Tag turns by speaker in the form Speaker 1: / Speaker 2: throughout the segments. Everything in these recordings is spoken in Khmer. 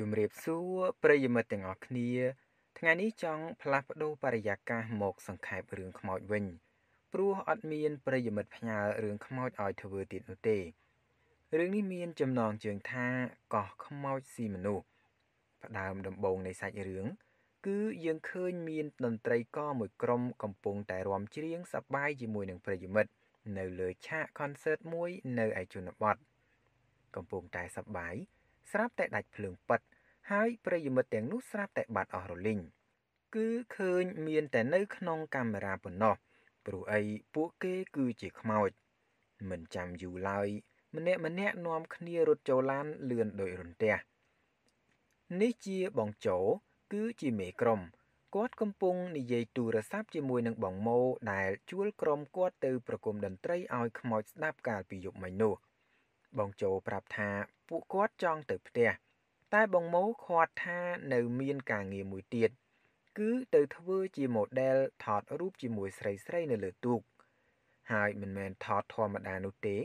Speaker 1: ជំរាបសួរប្រិយមិត្តទាំងអស់គ្នាថ្ងៃនេះចង់ផ្លាស់ប្ដូរបរិយាកាសមកសង្ខេបរឿងខ្មោចវិញព្រោះអត់មានប្រិយមិត្តផ្ញើរឿងខ្មោចឲ្យធ្វើទៀតនោះទេរឿងនេះមានចំណងជើងថាកោះខ្មោចស៊ីមនុស្សផ្ដើមដំបូងនៃសាច់រឿងគឺយើងឃើញមានតន្ត្រីករមួយក្រុមកំពុងតែរាំច្រៀងសប្បាយជាមួយនឹងប្រិយមិត្តនៅលើឆាក concert មួយនៅឯជនបទកំពុងតែសប្បាយស្រាប់តែដាច់ភ្លើងប៉ិតហើយប្រិយមិត្តទាំងនោះស្រាប់តែបាត់អស់រលីងគឺឃើញមានតែនៅក្នុងកាមេរ៉ាប៉ុណ្ណោះព្រោះអីពួកគេគឺជាខ្មោច មិនចាំយូរឡើយម្នាក់ម្នាក់នាំគ្នារត់ចូលឡានលឿនដោយរន្ទះនេះជាបងចោគឺជាមេក្រុមគាត់កំពុងនិយាយទូរស័ព្ទជាមួយនឹងបងម៉ូដែលជួលក្រុមគាត់ទៅប្រគំតន្ត្រីឲ្យខ្មោចស្ដាប់កាលពីយប់មិញនោះ បងចោប្រាប់ថាពួកគាត់ចង់ទៅផ្ទះតែបងម៉ូខាត់ថានៅមានការងារមួយទៀតគឺទៅធ្វើជា model ថតរូបជាមួយស្រីស្រីនៅលើទូកហើយមិនមែនថតធម្មតានោះទេ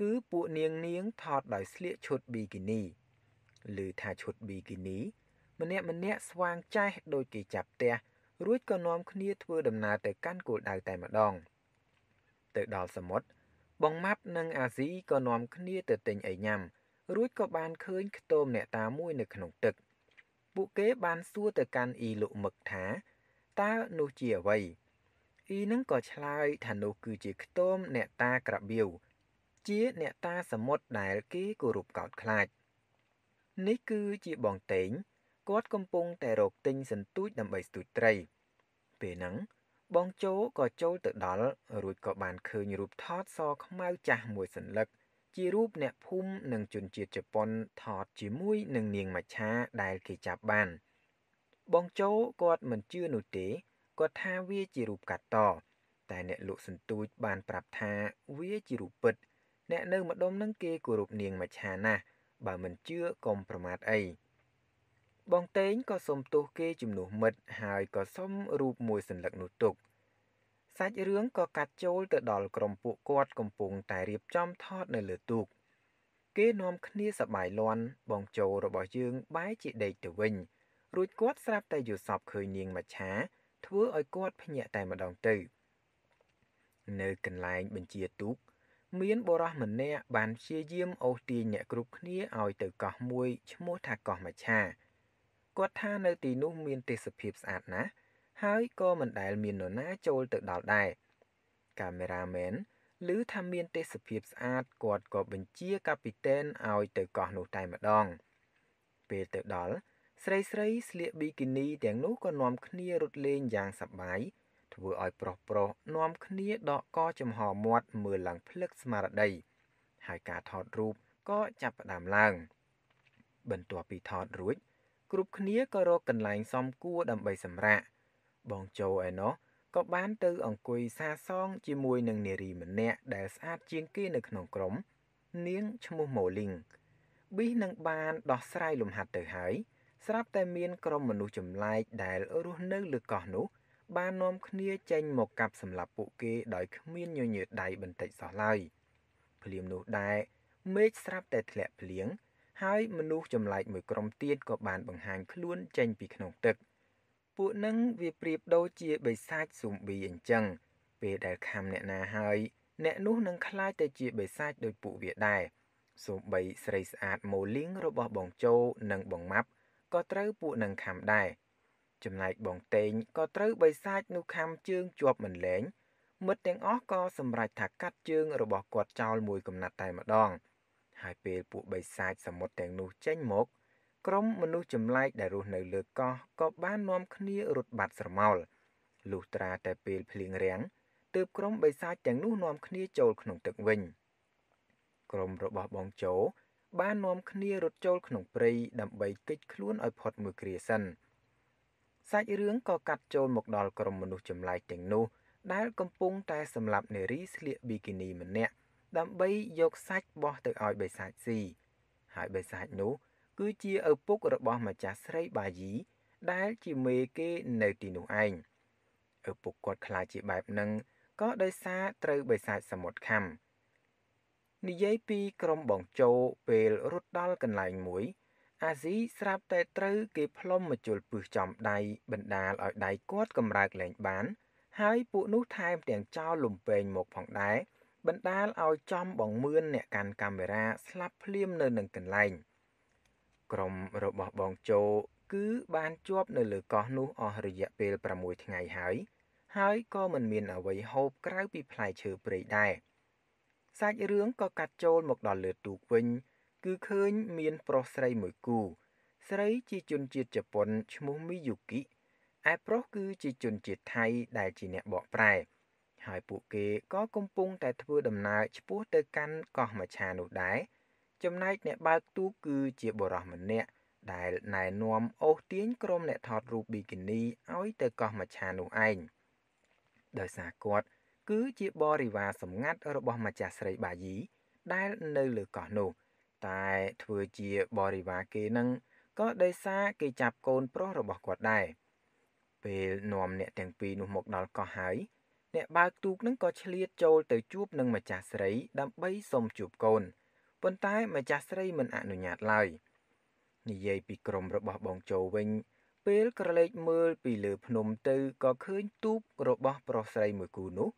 Speaker 1: គឺពួកនាងនាងថតដោយស្លៀកឈុត bikini ឬថាឈុត bikini ម្នាក់ម្នាក់ស្វាងចេះដោយគេចាប់ផ្ទះ រួចក៏នាំគ្នាធ្វើដំណើរទៅកាន់គោលដៅតែម្ដងទៅដល់សមុទ្របងម៉ាប់និងអាស៊ីក៏នាំគ្នាទៅទិញអីញ៉ាំរួចក៏បានឃើញខ្ទមអ្នកតាមួយនៅក្នុងទឹកពួកគេបានសួរទៅកាន់អ៊ីលុមឹកថាតើនោះជាអ្វីអ៊ីនឹងក៏ឆ្លើយថានោះគឺជាខ្ទមអ្នកតាក្របៀវជាអ្នកតាសមុទ្រដែលគេគោរពកោតខ្លាចនេះគឺជាបងតេងគាត់កំពុងតែរកទិញសន្ទូចដើម្បីស្ទូចត្រីពេលហ្នឹងបងជោក៏ចូលទៅដល់រួចក៏បានឃើញរូបថតសខ្មៅចាស់មួយសន្លឹកជារូបអ្នកភូមិនិងជនជាតិជប៉ុនថតជាមួយនឹងនាងមច្ឆាដែលគេចាប់បាន បងចូគាត់មិនជឿនោះទេគាត់ថាវាជារូបកាត់តតែអ្នកលក់សន្ទូចបានប្រាប់ថាវាជារូបពិតអ្នកនៅម្ដុំនឹងគេគោរពនាងមច្ឆាណាស់បើមិនជឿកុំប្រមាថអីបងតេងក៏សុំទោសគេជំនួសមិត្តហើយក៏សុំរូបមួយសញ្ញឹកនោះទុកសាច់រឿងក៏កាត់ចូលទៅដល់ក្រុមពួកគាត់កំពុងតែរៀបចំថតនៅលើទូក គេនាំគ្នាសបាយលន់បងជោរបស់យើងបែរជាដេកទៅវិញរួចគាត់ស្រាប់តែយល់សពឃើញនាងមច្ឆាធ្វើឲ្យគាត់ភ្ញាក់តែម្ដងទៅ នៅកន្លែងបញ្ជាទូក មានបរោះម្នាក់បានព្យាយាមអូសទាញអ្នកគ្រប់គ្នាឲ្យទៅកោះមួយឈ្មោះថាកោះមច្ឆាគាត់ថានៅទីនោះមានទេសភាពស្អាតណាស់ហើយក៏មិនដែលមាននរណាចូលទៅដល់ដែរកាមេរ៉ាមែនឮថាមានទេសភាពស្អាតគាត់ក៏បញ្ជាកាពីតែនឲ្យទៅកោះនោះតែម្ដងពេលទៅដល់ស្រីស្រីស្លៀកប៊ីគីនីទាំងនោះក៏នាំគ្នារត់លេងយ៉ាងសប្បាយធ្វើឲ្យប្រុសប្រុសនាំគ្នាដកកចំហមាត់មើលឡើងភ្លឹកស្មារតីហើយការថតរូបក៏ចាប់ផ្ដើមឡើង បន្ទាប់ពីថតរួច គ្រប់គ្នាក៏រកកន្លែងសមគួរដើម្បីសម្រាកបងចូឯណោះក៏បានទៅ អង្គុយសាសង ជាមួយ នឹងនារីម្នាក់ដែលស្អាតជាងគេ នៅក្នុងក្រុមនាងឈ្មោះម៉ូលីងប៊ីសនឹងបានដោះស្រាយលំហាត់ទៅហើយស្រាប់តែមានក្រុមមនុស្សចម្លែកដែលរស់នៅលើកោះនោះបាននាំគ្នា ចេញមកកាប់សម្លាប់ពួកគេដោយគ្មានញញើតដៃបន្តិចសោះឡើយភ្លាមនោះដែរមេឃស្រាប់តែធ្លាក់ភ្លៀងហើយមនុស្សចម្លែកមួយក្រុមទៀតក៏បានបង្ហាញខ្លួនចេញពីក្នុងទឹក។ពួកនឹងវាប្រៀបដូចជាបិសាចស៊ុំប៊ីអញ្ចឹង ពេលដែលខំអ្នកណាហើយអ្នកនោះនឹងคล้ายទៅជាបិសាចដោយពួកវាដែរសូម្បីស្រីស្អាតម៉ូលីងរបស់បងជោនិងបងម៉ាប់ក៏ត្រូវពួកនឹងខំដែរចំណែកបងតេងក៏ត្រូវបិសាចនោះខំជើងជាប់មិនលែងមិត្តទាំងអស់ក៏សម្រេចថាកាត់ជើងរបស់គាត់ចោលមួយកំណាត់តែម្ដងហើយពេលពួកបិសាចសមុទ្រទាំងនោះចេញមកក្រុមមនុស្សចម្លែកដែលរស់នៅលើកោះក៏បាននាំគ្នារត់បាត់ស្រមោលលុះត្រា តែពេលភ្លៀងរាំងទើបក្រុមបិសាចទាំងនោះនាំគ្នាចូលក្នុងទឹកវិញក្រុមរបស់បងចូ បាននាំគ្នារត់ចូល ក្នុងព្រៃដើម្បីគេចខ្លួនឲ្យផុតមួយគ្រាសិនសាច់រឿងក៏កាត់ចូលមកដល់ក្រុមមនុស្សចម្លែកទាំងនោះដែលកំពុង តែសម្លាប់នារីស្លៀកប៊ីគីនីម្នាក់ដើម្បីយកសាច់បោះទៅឲ្យបិសាចស៊ីហើយបិសាចនោះគឺជាឪពុករបស់ម្ចាស់ស្រីបាយី ដែលជាមេគេនៅទីនោះឯងឪពុកគាត់ខ្លាចជាបែបហ្នឹងក៏ដោយសារត្រូវបិសាចសមុទ្រខំនិយាយពីក្រុមបងជោពេលរត់ដល់កន្លែងមួយ អាស៊ីស្រាប់តែត្រូវគេផ្លុំមជុលពឹសចំដៃបណ្ដាលឲ្យដៃគាត់កំរើកលែងបាន ហើយពួកនោះថែមទាំងចោលលំពេងមកផងដែរបណ្ដាលឲ្យចំបងមឿនអ្នកកាន់កាមេរ៉ាស្លាប់ភ្លាមនៅនឹងកន្លែង។ក្រុមរបស់បងជោគឺបានជាប់នៅលើកោះនោះអស់រយៈពេល6ថ្ងៃហើយហើយក៏មិនមានអ្វីហូបក្រៅពីផ្លែឈើព្រៃដែរសាច់រឿងក៏កាត់ចូលមកដល់លើទូកវិញគឺឃើញមានប្រុសស្រីមួយគូ ស្រីជាជនជាតិជប៉ុនឈ្មោះមីយូគីឯប្រុសគឺជាជនជាតិថៃដែលជាអ្នកបកប្រែហើយពួកគេក៏កំពុងតែធ្វើដំណើរឆ្ពោះទៅកាន់កោះមច្ឆានោះដែរចំណែកអ្នកបើកទូកគឺជាបុរសម្នាក់ដែលណែនាំអូសទាញក្រុមអ្នកថតរូបប៊ីគីនីឲ្យទៅកោះមច្ឆានោះឯងដោយសារគាត់គឺជាបរិវារសម្ងាត់ របស់ម្ចាស់ស្រីបាយីដែលនៅលើកោះនោះ តែធ្វើជាបរិវារគេនឹងក៏ដោយសារគេចាប់កូនប្រុសរបស់គាត់ដែរពេលនាំអ្នក ទាំងពីរនោះមកដល់កោះហើយអ្នកបើកទូកនឹងក៏ឆ្លៀតចូលទៅជួបនឹងម្ចាស់ស្រីដើម្បីសុំជួបកូន។ប៉ុន្តែម្ចាស់ស្រីមិនអនុញ្ញាតឡើយនិយាយពីក្រុមរបស់បងជោវិញ ពេលក្រឡេកមើលពីលើភ្នំទៅក៏ឃើញទូករបស់ ប្រុសស្រីមួយគូនោះ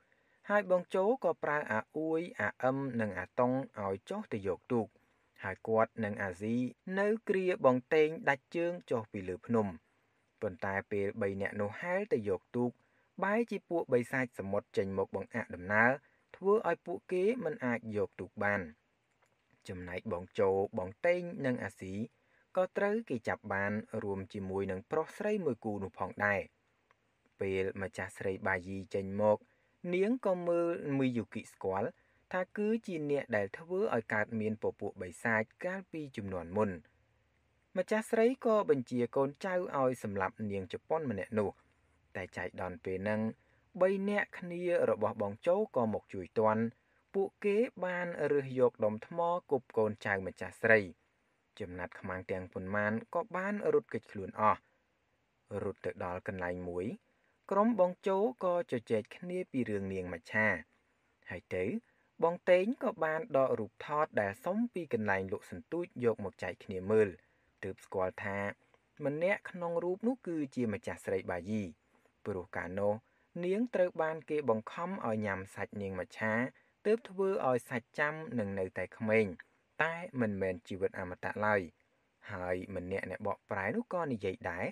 Speaker 1: ហើយបងជោក៏ប្រើអាអួយអាអឹមនិងអាតុងឲ្យចុះទៅយកទូកហើយគាត់និងអាស៊ី នៅគ្រាបងតេងដាច់ជើងចុះពីលើភ្នំប៉ុន្តែពេល3នាក់នោះហែលទៅយកទូកបែរជាពួកបិសាចសមុទ្រចេញមកបង្អាក់ដំណើរធ្វើឲ្យពួកគេមិនអាចយកទូកបាន។ចំណែកបងជោបងតេងនិងអាស៊ីក៏ត្រូវគេចាប់បាន រួមជាមួយនឹងប្រុសស្រីមួយគូនោះផងដែរពេលម្ចាស់ស្រីបាយីចេញមក នាងក៏មើលមីយុគិស្គាល់ថាគឺជាអ្នកដែលធ្វើឲ្យកើតមានពពួកបិសាចកាលពីជំនាន់មុនម្ចាស់ស្រីក៏បញ្ជាកូនចៅឲ្យសម្លាប់នាងជប៉ុនម្នាក់នោះ តែចៃដន្យពេលហ្នឹង3នាក់គ្នារបស់បងជោក៏មកជួយទាន់ពួកគេបានរើសយកដុំថ្មគប់កូនចៅម្ចាស់ស្រី ចំណាត់ខ្មាំងទាំងប៉ុន្មានក៏បាន រត់គេចខ្លួនអស់រត់ទៅដល់កន្លែងមួយ ក្រុមបងជោក៏ជជែកគ្នាពីរឿងនាងមច្ឆាហើយទៅ បងតេងក៏បានដករូបថតដែលសុំពីកន្លែងលក់សន្ទូចយកមកចែកគ្នាមើលទើបស្គាល់ថាម្នាក់ក្នុងរូបនោះគឺជាម្ចាស់ស្រីបាយីព្រោះកាលនោះនាងត្រូវបាន គេបង្ខំឲ្យញ៉ាំសាច់នាងមច្ឆាទើបធ្វើឲ្យសាច់ចាំនឹងនៅតែក្មេង តែមិនមែនជីវិតអមតៈឡើយហើយម្នាក់អ្នកបកប្រែនោះក៏និយាយដែរ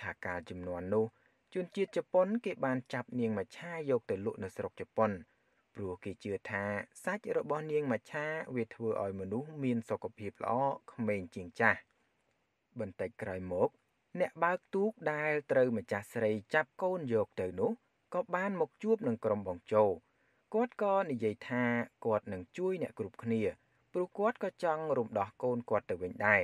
Speaker 1: ថាការចំនួននោះជនជាតិជប៉ុន គេបានចាប់នាងមច្ឆាយកទៅលក់នៅស្រុកជប៉ុន ព្រោះគេជឿថាសាច់របស់នាងមច្ឆាវាធ្វើឲ្យមនុស្សមានសុខភាពល្អក្មេងជាងចាស់បន្តិចក្រោយមកអ្នកបើកទូកដែលត្រូវម្ចាស់ស្រីចាប់កូនយកទៅនោះក៏បានមកជួបនឹងក្រុមបងជោគាត់ក៏និយាយថាគាត់នឹងជួយអ្នកគ្រប់គ្នាព្រោះគាត់ក៏ចង់រំដោះកូនគាត់ទៅវិញដែរ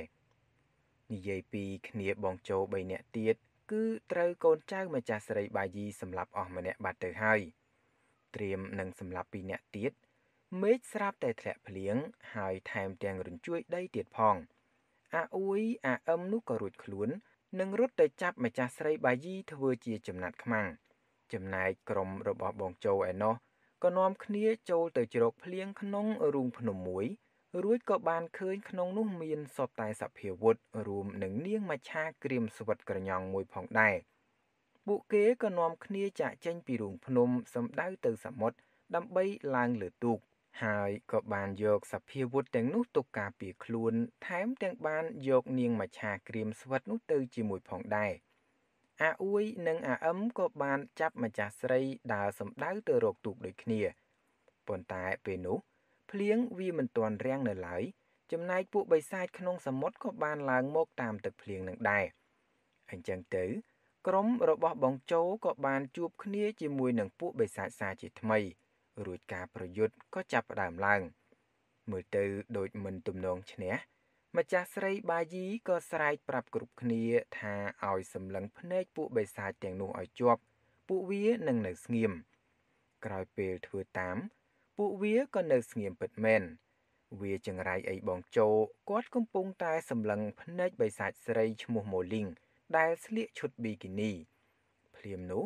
Speaker 1: និយាយពីគ្នាបងជោ3នាក់ទៀតគឺត្រូវកូនចៅម្ចាស់ស្រីបាយីសម្លាប់អស់ម្នាក់បាត់ទៅហើយត្រៀមនឹងសម្លាប់2នាក់ទៀត មេឃស្រាប់តែធ្លាក់ភ្លៀងហើយថែមទាំងរញ្ជួយដីទៀតផងអាអ៊ុយអាអឹមនោះក៏រួចខ្លួននឹងរត់ទៅចាប់ម្ចាស់ស្រីបាយីធ្វើជាចំណាត់ខ្មាំងចំណែកក្រុមរបស់បងជោឯណោះក៏នាំគ្នាចូលទៅជ្រកភ្លៀងក្នុងរូងភ្នំមួយរួចក៏បានឃើញក្នុងនោះមានសពតែសភាវុធរួមនឹងនាងមច្ឆាក្រៀមស្វិតក្រញ៉ងមួយផងដែរពួកគេក៏នាំគ្នាចាក់ចេញពីរូងភ្នំសម្ដៅទៅសមុទ្រដើម្បីឡើងលើទូកហើយក៏បានយកសភាវុធទាំងនោះទុកការពារខ្លួន ថែមទាំងបានយកនាងមច្ឆាក្រៀមស្វិតនោះទៅជាមួយផងដែរ។អាអួយនិងអាអឹមក៏បានចាប់ម្ចាស់ស្រីដើរសំដៅទៅរកទូកដូចគ្នាប៉ុន្តែពេលនោះភ្លៀងវាមិនទាន់រាំងនៅឡើយចំណែកពួកបិសាចក្នុងសមុទ្រក៏បានឡើងមកតាមទឹកភ្លៀងនឹងដែរអញ្ចឹងទៅ ក្រុមរបស់ បងជោក៏បានជួបគ្នាជាមួយនឹងពួកបិសាចសាជាថ្មី រួចការប្រយុទ្ធក៏ចាប់ផ្ដើមឡើងមើលទៅដូចមិនទំនងឈ្នះម្ចាស់ស្រីបាយីក៏ស្រែកប្រាប់គ្រប់គ្នាថាឲ្យសម្លឹងភ្នែកពួកបិសាចទាំងនោះឲ្យជាប់ពួកវានឹងនៅស្ងៀមក្រោយពេលធ្វើតាម ពួកវាក៏នៅស្ងៀមពិតមែនវាចង្រៃអីបងចោគាត់កំពុងតែសម្លឹងភ្នែកបិសាចស្រីឈ្មោះម៉ូលីង ដែលស្លៀកឈុតប៊ីគីនីភ្លាមនោះ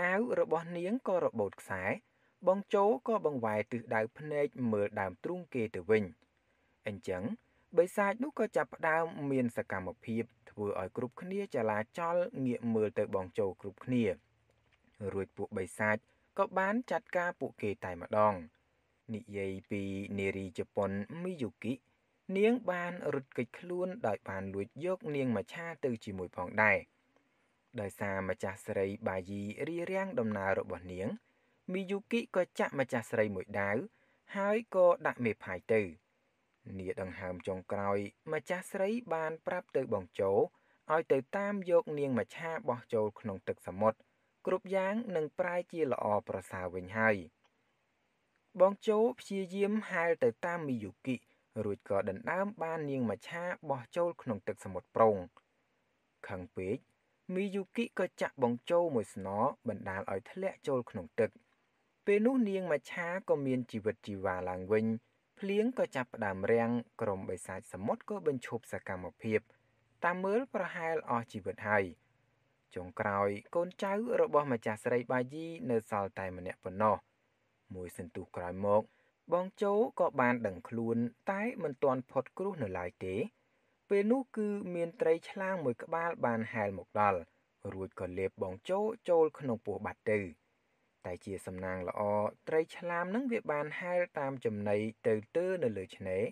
Speaker 1: អាវរបស់នាងក៏របូតខ្សែបងចោក៏បង្វែរទិសដៅភ្នែកមើលដើមទ្រូងគេទៅវិញ អញ្ចឹងបិសាចនោះក៏ចាប់ផ្ដើមមានសកម្មភាពធ្វើឲ្យគ្រប់គ្នាចលាចលងាកមើលទៅបងជោគ្រប់គ្នារួចពួកបិសាចក៏បានចាត់ការពួកគេតែម្ដងនិយាយពីនារីជប៉ុនមីយូគី នាងបានរត់គេចខ្លួនដោយបានលួចយកនាងមច្ឆាទៅជាមួយផងដែរដោយសារម្ចាស់ស្រីបាយីរារាំងដំណើររបស់នាង មីយូគីក៏ចាក់ម្ចាស់ស្រីមួយដាវហើយក៏ដាក់មេផាយទៅនាដង្ហើមចុងក្រោយ ម្ចាស់ស្រីបាន ប្រាប់ទៅបងជោឲ្យទៅ តាមយក នាងមច្ឆាបោះចូលក្នុងទឹកសមុទ្រគ្រប់យ៉ាងនឹងប្រែជាល្អប្រសើរវិញហើយបងជោព្យាយាមហែលទៅតាមមីយុគី រួចក៏ដណ្ដើម បាននាងមច្ឆាបោះចូលក្នុងទឹកសមុទ្រប្រុងខឹងពេកមីយុគីក៏ចាក់បងជោមួយស្នងបណ្ដាលឲ្យធ្លាក់ចូលក្នុងទឹក ពេលនោះនាងមច្ឆាក៏មានជីវិតជីវ៉ាឡើងវិញភ្លៀងក៏ចាប់ផ្ដើមរាំងក្រុមបិសាចសមុទ្រក៏បញ្ឈប់សកម្មភាពតាមមើលប្រហែលអស់ជីវិតហើយចុងក្រោយកូនចៅរបស់ម្ចាស់ស្រីបាជីនៅសល់តែម្នាក់ប៉ុណ្ណោះមួយសន្ទុះក្រោយមកបងជោក៏បានដឹងខ្លួនតែមិនទាន់ផុតគ្រោះនៅឡើយទេ ពេលនោះគឺមានត្រីឆ្លាងមួយក្បាលបានហែលមកដល់រួចក៏លេបបងជោចូលក្នុងពោះបាត់ទៅ។តែជាសំណាងល្អត្រីឆ្លាមនឹងវាបានហែលតាមចំណីទៅទើនៅលើឆ្នេរ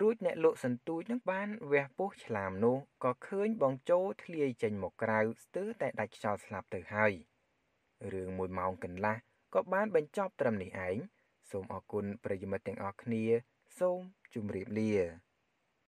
Speaker 1: រួចអ្នកលក់សន្ទូចនឹងបានវះពោះឆ្លាមនោះក៏ឃើញបងជោធ្លាយចេញមកក្រៅស្ទើរតែដាច់ខ្យល់ស្លាប់ទៅហើយរឿងមួយម៉ោងកន្លះក៏បានបញ្ចប់ត្រឹមនេះឯងសូមអរគុណប្រិយមិត្តទាំងអស់គ្នាសូមជម្រាបលា